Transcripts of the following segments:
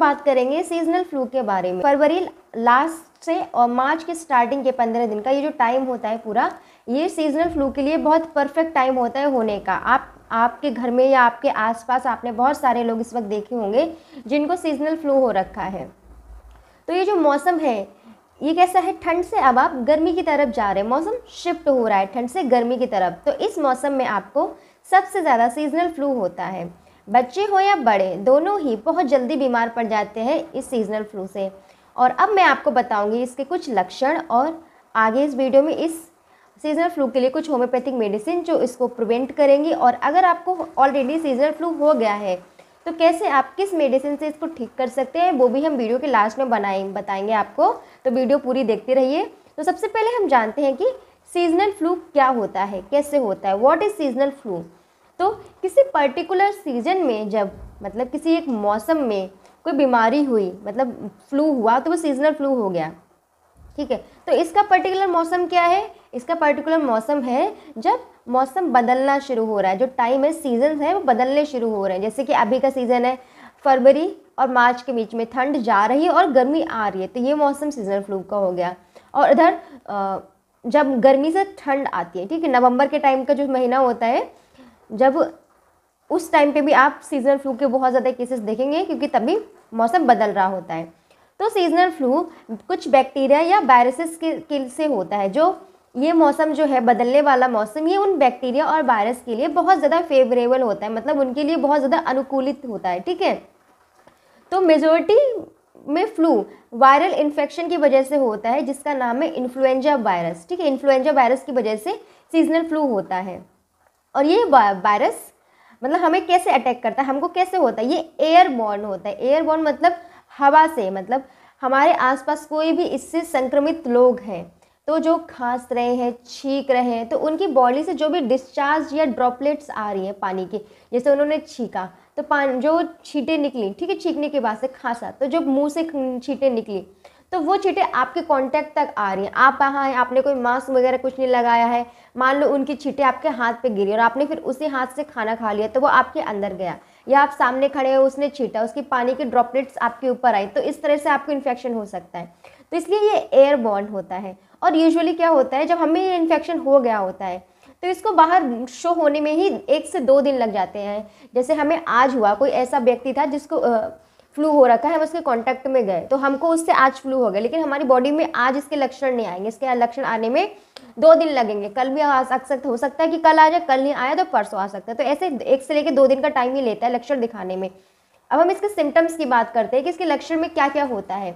बात करेंगे seasonal flu के बारे में फरवरी लास्ट से और मार्च के स्टार्टिंग के पंद्रह दिन का ये जो टाइम होता है पूरा ये सीजनल फ्लू के लिए बहुत परफेक्ट टाइम होता है होने का आप आपके घर में या आपके आसपास आपने बहुत सारे लोग इस वक्त देखे होंगे जिनको सीजनल फ्लू हो रखा है तो ये जो मौसम है ये कैसा है ठंड से अब आप गर्मी की तरफ जा रहे हैं मौसम शिफ्ट हो रहा है ठंड से गर्मी की तरफ तो इस मौसम में आपको सबसे ज़्यादा सीजनल फ्लू होता है बच्चे हो या बड़े दोनों ही बहुत जल्दी बीमार पड़ जाते हैं इस सीजनल फ्लू से और अब मैं आपको बताऊंगी इसके कुछ लक्षण और आगे इस वीडियो में इस सीजनल फ्लू के लिए कुछ होम्योपैथिक मेडिसिन जो इसको प्रिवेंट करेंगी और अगर आपको ऑलरेडी सीजनल फ्लू हो गया है तो कैसे आप किस मेडिसिन से इसको ठीक कर सकते हैं वो भी हम वीडियो के लास्ट में बनाए बताएंगे आपको तो वीडियो पूरी देखते रहिए तो सबसे पहले हम जानते हैं कि सीजनल फ्लू क्या होता है कैसे होता है वॉट इज़ सीजनल फ्लू तो किसी पर्टिकुलर सीजन में जब मतलब किसी एक मौसम में कोई बीमारी हुई मतलब फ्लू हुआ तो वो सीजनल फ्लू हो गया ठीक है तो इसका पर्टिकुलर मौसम क्या है इसका पर्टिकुलर मौसम है जब मौसम बदलना शुरू हो रहा है जो टाइम है सीजन है वो बदलने शुरू हो रहे हैं जैसे कि अभी का सीज़न है फरवरी और मार्च के बीच में ठंड जा रही है और गर्मी आ रही है तो ये मौसम सीजनल फ्लू का हो गया और इधर जब गर्मी से ठंड आती है ठीक है नवंबर के टाइम का जो महीना होता है जब उस टाइम पे भी आप सीजनल फ्लू के बहुत ज़्यादा केसेस देखेंगे क्योंकि तभी मौसम बदल रहा होता है तो सीजनल फ्लू कुछ बैक्टीरिया या वायरसेस के, के से होता है जो ये मौसम जो है बदलने वाला मौसम ये उन बैक्टीरिया और वायरस के लिए बहुत ज़्यादा फेवरेबल होता है मतलब उनके लिए बहुत ज़्यादा अनुकूलित होता है ठीक है तो मेजोरिटी में फ्लू वायरल इन्फेक्शन की वजह से होता है जिसका नाम है इन्फ्लुएंजा वायरस ठीक है इन्फ्लुएंजा वायरस की वजह से सीजनल फ्लू होता है और ये वायरस मतलब हमें कैसे अटैक करता है हमको कैसे होता है ये एयर बॉर्न होता है एयर बॉर्न मतलब हवा से मतलब हमारे आसपास कोई भी इससे संक्रमित लोग हैं तो जो खांस रहे हैं छींक रहे हैं तो उनकी बॉडी से जो भी डिस्चार्ज या ड्रॉपलेट्स आ रही है पानी की जैसे उन्होंने छींका तो पान जो छींटे निकली ठीक है छींकने के बाद से खांसा तो जो मुंह से छींटे निकली तो वो चीटें आपके कॉन्टैक्ट तक आ रही हैं आप कहाँ हैं आपने कोई मास्क वगैरह कुछ नहीं लगाया है मान लो उनकी छीटें आपके हाथ पे गिरी और आपने फिर उसी हाथ से खाना खा लिया तो वो आपके अंदर गया या आप सामने खड़े हो उसने छीटा उसकी पानी की ड्रॉपलेट्स आपके ऊपर आई तो इस तरह से आपको इन्फेक्शन हो सकता है तो इसलिए ये एयर बॉर्न होता है और यूजली क्या होता है जब हमें ये इन्फेक्शन हो गया होता है तो इसको बाहर शो होने में ही एक से दो दिन लग जाते हैं जैसे हमें आज हुआ कोई ऐसा व्यक्ति था जिसको आ, फ्लू हो रखा है हम उसके कॉन्टैक्ट में गए तो हमको उससे आज फ्लू हो गया लेकिन हमारी बॉडी में आज इसके लक्षण नहीं आएंगे इसके लक्षण आने में दो दिन लगेंगे कल भी आ सकता हो सकता है कि कल आ जाए कल नहीं आया तो परसों आ सकता है तो ऐसे एक से लेकर दो दिन का टाइम ही लेता है लक्षण दिखाने में अब हम इसके सिम्टम्स की बात करते हैं कि इसके लक्षण में क्या क्या होता है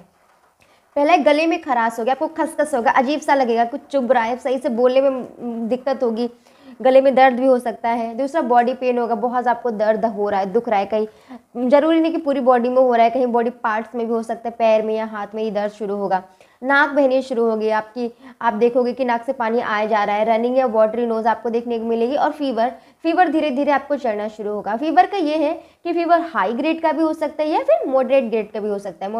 पहले गले में खराश गया आपको खसखस होगा अजीब सा लगेगा कुछ चुभ रहा है सही से बोलने में दिक्कत होगी गले में दर्द भी हो सकता है दूसरा बॉडी पेन होगा बहुत आपको दर्द हो रहा है दुख रहा है कहीं ज़रूरी नहीं कि पूरी बॉडी में हो रहा है कहीं बॉडी पार्ट्स में भी हो सकता है पैर में या हाथ में ही दर्द शुरू होगा नाक बहनी शुरू होगी आपकी आप देखोगे कि नाक से पानी आया जा रहा है रनिंग या वाटरी नोज़ आपको देखने को मिलेगी और फीवर फीवर धीरे धीरे आपको चढ़ना शुरू होगा फीवर का ये है कि फीवर हाई ग्रेड का भी हो सकता है या फिर मॉडरेट ग्रेड का भी हो सकता है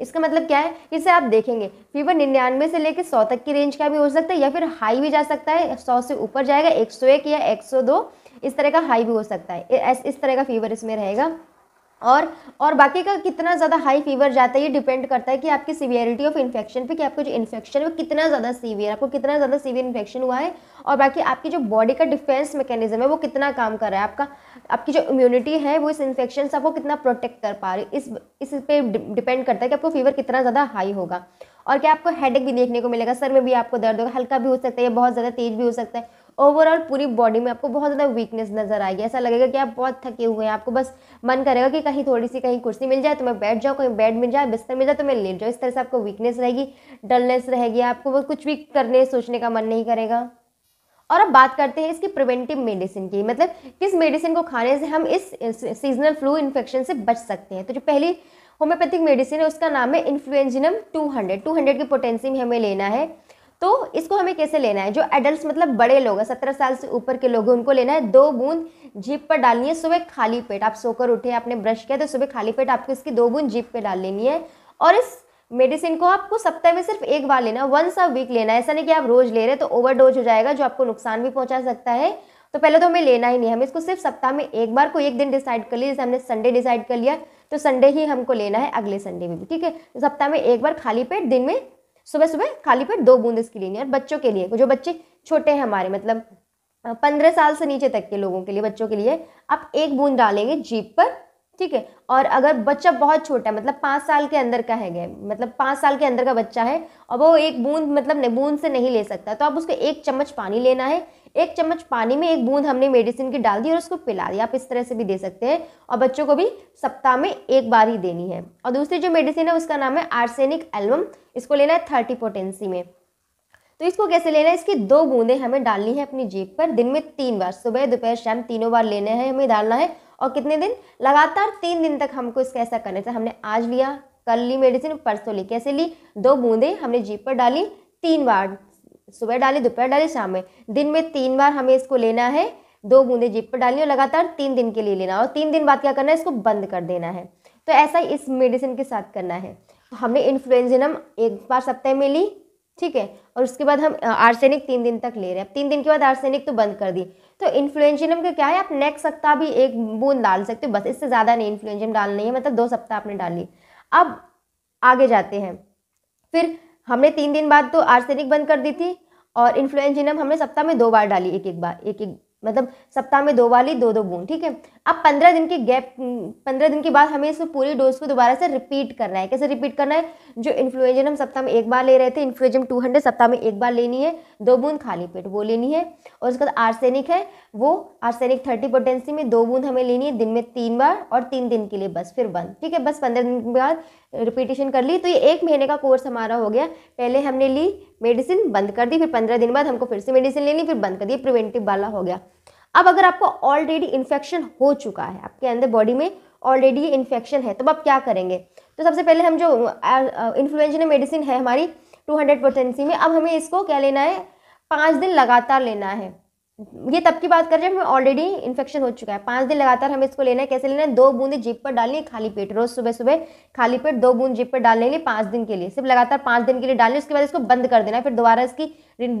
इसका मतलब क्या है इसे आप देखेंगे फीवर निन्यानवे से लेकर सौ तक की रेंज का भी हो सकता है या फिर हाई भी जा सकता है सौ से ऊपर जाएगा एक सौ एक या एक सौ दो इस तरह का हाई भी हो सकता है इस तरह का फीवर इसमें रहेगा और और बाकी का कितना ज़्यादा हाई फीवर जाता है ये डिपेंड करता है कि आपकी सीवियरिटी ऑफ इन्फेक्शन पे कि आपको जो इन्फेक्शन है वो कितना ज़्यादा सीवियर आपको कितना ज़्यादा सीवियर इन्फेक्शन हुआ है और बाकी आपकी जो बॉडी का डिफेंस मैकेनिज्म है वो कितना काम कर रहा है आपका आपकी जो इम्यूनिटी है वो इस इन्फेक्शन से आपको कितना प्रोटेक्ट कर पा रही है इस इस पर डिपेंड करता है कि आपको फीवर कितना ज़्यादा हाई होगा और क्या आपको हेडेक भी देखने को मिलेगा सर में भी आपको दर्द होगा हल्का भी हो सकता है या बहुत ज़्यादा तेज भी हो सकता है ओवरऑल पूरी बॉडी में आपको बहुत ज़्यादा वीकनेस नजर आएगी ऐसा लगेगा कि आप बहुत थके हुए हैं आपको बस मन करेगा कि कहीं थोड़ी सी कहीं कुर्सी मिल जाए तो मैं बैठ जाऊँ कहीं बेड मिल जाए बिस्तर मिल जाए तो मैं लेट जाऊँ इस तरह से आपको वीकनेस रहेगी डलनेस रहेगी आपको बस कुछ भी करने सोचने का मन नहीं करेगा और अब बात करते हैं इसकी प्रिवेंटिव मेडिसिन की मतलब किस मेडिसिन को खाने से हम इस सीजनल फ्लू इन्फेक्शन से बच सकते हैं तो जो पहली होम्योपैथिक मेडिसिन है उसका नाम है इन्फ्लुएंजिनम 200 200 की में हमें लेना है तो इसको हमें कैसे लेना है जो एडल्ट मतलब बड़े लोग हैं सत्रह साल से ऊपर के लोग हैं उनको लेना है दो बूंद जीप पर डालनी है सुबह खाली पेट आप सोकर उठे आपने ब्रश किया तो सुबह खाली पेट आपको इसकी दो बूंद जीप पर डाल लेनी है और इस मेडिसिन को आपको सप्ताह में सिर्फ एक बार लेना वंस अ वीक लेना है ऐसा नहीं कि आप रोज ले रहे तो ओवरडोज हो जाएगा जो आपको नुकसान भी पहुंचा सकता है तो पहले तो हमें लेना ही नहीं हमें इसको सिर्फ सप्ताह में एक बार को एक दिन डिसाइड कर लिया जैसे हमने संडे डिसाइड कर लिया तो संडे ही हमको लेना है अगले संडे में भी ठीक है सप्ताह में एक बार खाली पेट दिन में सुबह सुबह खाली पेट दो बूंद इसकी लेनी है और बच्चों के लिए जो बच्चे छोटे हैं हमारे मतलब पंद्रह साल से नीचे तक के लोगों के लिए बच्चों के लिए आप एक बूंद डालेंगे जीप पर ठीक है और अगर बच्चा बहुत छोटा है मतलब पाँच साल के अंदर का है गए मतलब पाँच साल के अंदर का बच्चा है और वो एक बूंद मतलब बूंद से नहीं ले सकता तो आप उसको एक चम्मच पानी लेना है एक चम्मच पानी में एक बूंद हमने मेडिसिन की डाल दी और उसको पिला दिया आप इस तरह से भी दे सकते हैं और बच्चों को भी सप्ताह में एक बार ही देनी है और दूसरी जो मेडिसिन है उसका नाम है आर्सेनिक एल्बम इसको लेना है थर्टी पोटेंसी में तो इसको कैसे लेना है इसकी दो बूंदें हमें डालनी है अपनी जेब पर दिन में तीन बार सुबह दोपहर शाम तीनों बार लेना है हमें डालना है और कितने दिन लगातार तीन दिन तक हमको इसका ऐसा करना था हमने आज लिया कल ली मेडिसिन परसों ली कैसे ली दो बूंदें हमने जीप पर डाली तीन बार सुबह डाली दोपहर डाली शाम में दिन में तीन बार हमें इसको लेना है दो बूंदे जीप पर डालनी और लगातार तीन दिन के लिए लेना और तीन दिन बाद क्या करना है इसको बंद कर देना है तो ऐसा इस मेडिसिन के साथ करना है तो हमने इन्फ्लुएंजिनम एक बार सप्ताह में ली ठीक है और उसके बाद हम आर्सेनिक तीन दिन तक ले रहे हैं अब तीन दिन के बाद आर्सेनिक तो बंद कर दी तो इन्फ्लुएंजिनम का क्या है आप नेक्स्ट सप्ताह भी एक बूंद डाल सकते हो बस इससे ज़्यादा नहीं इन्फ्लुएंजिनम डालनी है मतलब दो सप्ताह आपने डाल ली अब आगे जाते हैं फिर हमने तीन दिन बाद तो आर्सेनिक बंद कर दी थी और इन्फ्लुएंजिनम हमने सप्ताह में दो बार डाली एक एक बार एक एक मतलब सप्ताह में दो वाली दो दो बूंद ठीक है अब पंद्रह दिन के गैप पंद्रह दिन के बाद हमें इस पूरी डोज को दोबारा से रिपीट करना है कैसे रिपीट करना है जो इन्फ्लुएंजन हम सप्ताह में एक बार ले रहे थे इन्फ्लुएंजन टू हंड्रेड सप्ताह में एक बार लेनी है दो बूंद खाली पेट वो लेनी है और उसके बाद आर्सेनिक है वो आर्सेनिक थर्टी पोटेंसी में दो बूंद हमें लेनी है दिन में तीन बार और तीन दिन के लिए बस फिर बंद ठीक है बस पंद्रह दिन के बाद रिपीटेशन कर ली तो ये एक महीने का कोर्स हमारा हो गया पहले हमने ली मेडिसिन बंद कर दी फिर पंद्रह दिन बाद हमको फिर से मेडिसिन लेनी फिर बंद कर दी प्रिवेंटिव वाला हो गया अब अगर आपको ऑलरेडी इन्फेक्शन हो चुका है आपके अंदर बॉडी में ऑलरेडी इन्फेक्शन है तो आप क्या करेंगे तो सबसे पहले हम जो इन्फ्लुएंजन मेडिसिन है हमारी टू हंड्रेड में अब हमें इसको क्या लेना है पाँच दिन लगातार लेना है ये तब की बात कर रहे हैं हमें ऑलरेडी इन्फेक्शन हो चुका है पाँच दिन लगातार हमें इसको लेना है कैसे लेना है दो बूंदे जीप पर डालनी है खाली पेट रोज सुबह सुबह खाली पेट दो बूंद जीप पर डालने के लिए पाँच दिन के लिए सिर्फ लगातार पाँच दिन के लिए डालनी उसके बाद इसको बंद कर देना फिर दोबारा इसकी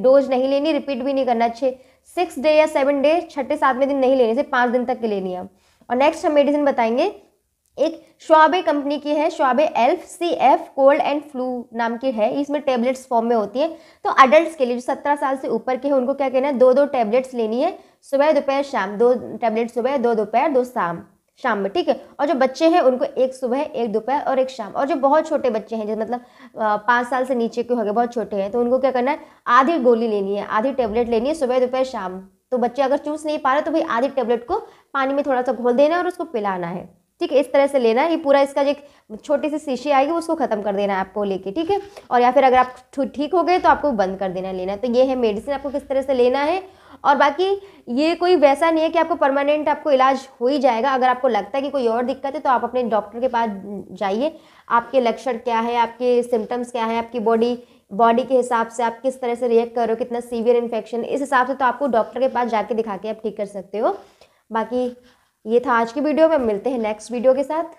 डोज नहीं लेनी रिपीट भी नहीं करना अच्छे सिक्स डे या सेवन डे छठे सातवें दिन नहीं लेनी सिर्फ पाँच दिन तक के लेनी है और नेक्स्ट हम मेडिसिन बताएंगे एक श्वाबे कंपनी की है Schwabe Alpha C F cold and flu नाम की है इसमें टेबलेट्स फॉर्म में होती है तो अडल्ट के लिए जो सत्रह साल से ऊपर के हैं उनको क्या कहना है दो दो टेबलेट्स लेनी है सुबह दोपहर शाम दो टेबलेट सुबह दो दोपहर दो शाम शाम में ठीक है और जो बच्चे हैं उनको एक सुबह एक दोपहर और एक शाम और जो बहुत छोटे बच्चे हैं जो मतलब पाँच साल से नीचे के हो गए बहुत छोटे हैं तो उनको क्या करना है आधी गोली लेनी है आधी टेबलेट लेनी है सुबह दोपहर शाम तो बच्चे अगर चूस नहीं पा रहे तो भाई आधी टेबलेट को पानी में थोड़ा सा घोल देना है और उसको पिलाना है ठीक है इस तरह से लेना है ये पूरा इसका जो छोटी सी शीशी आएगी उसको ख़त्म कर देना है आपको लेके ठीक है और या फिर अगर आप ठीक हो गए तो आपको बंद कर देना लेना तो ये है मेडिसिन आपको किस तरह से लेना है और बाकी ये कोई वैसा नहीं है कि आपको परमानेंट आपको इलाज हो ही जाएगा अगर आपको लगता है कि कोई और दिक्कत है तो आप अपने डॉक्टर के पास जाइए आपके लक्षण क्या है आपके सिम्टम्स क्या है आपकी बॉडी बॉडी के हिसाब से आप किस तरह से रिएक्ट करो कितना सीवियर इन्फेक्शन इस हिसाब से तो आपको डॉक्टर के पास जाके दिखा के आप ठीक कर सकते हो बाकी ये था आज की वीडियो में मिलते हैं नेक्स्ट वीडियो के साथ